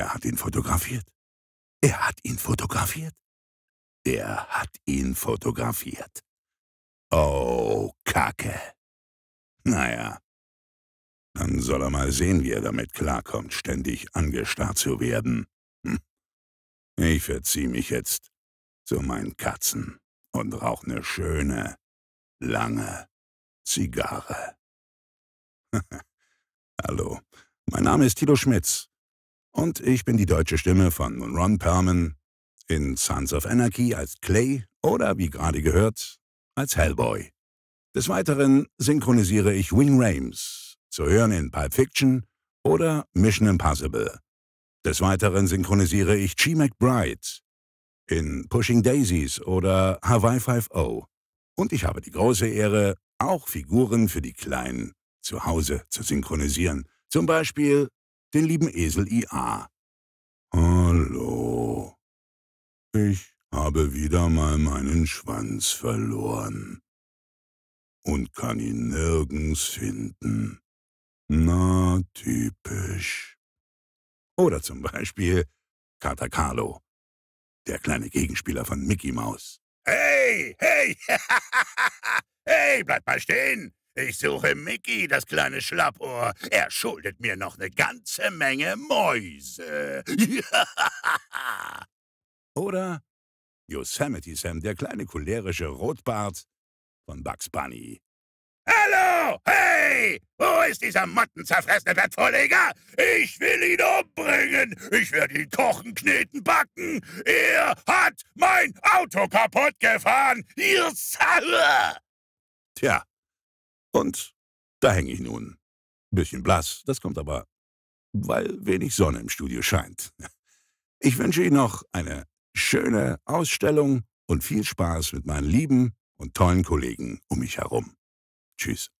Er hat ihn fotografiert. Er hat ihn fotografiert. Er hat ihn fotografiert. Oh, Kacke. Naja. Dann soll er mal sehen, wie er damit klarkommt, ständig angestarrt zu werden. Hm. Ich verzieh mich jetzt zu meinen Katzen und rauch ne schöne, lange Zigarre. Hallo, mein Name ist Tilo Schmitz und ich bin die deutsche Stimme von Ron Perman in Sons of Anarchy als Clay oder, wie gerade gehört, als Hellboy. Des Weiteren synchronisiere ich Wing Rames, zu hören in Pulp Fiction oder Mission Impossible. Des Weiteren synchronisiere ich Chi McBride in Pushing Daisies oder Hawaii 5.0. Und ich habe die große Ehre, auch Figuren für die Kleinen zu Hause zu synchronisieren. Zum Beispiel den lieben Esel IA. Hallo. Ich habe wieder mal meinen Schwanz verloren und kann ihn nirgends finden. Na, typisch. Oder zum Beispiel Kater Carlo, der kleine Gegenspieler von Mickey Maus. Hey, hey, hey, bleib mal stehen! Ich suche Mickey, das kleine Schlappohr. Er schuldet mir noch eine ganze Menge Mäuse. Oder Yosemite Sam, der kleine cholerische Rotbart von Bugs Bunny. Hallo! Hey! Wo ist dieser mottenzerfressene Bettvorleger? Ich will ihn umbringen! Ich werde ihn kochen, kneten, backen! Er hat mein Auto kaputt gefahren! Ihr Sache! Tja, und da hänge ich nun. Bisschen blass, das kommt aber, weil wenig Sonne im Studio scheint. Ich wünsche Ihnen noch eine schöne Ausstellung und viel Spaß mit meinen lieben und tollen Kollegen um mich herum. Tschüss.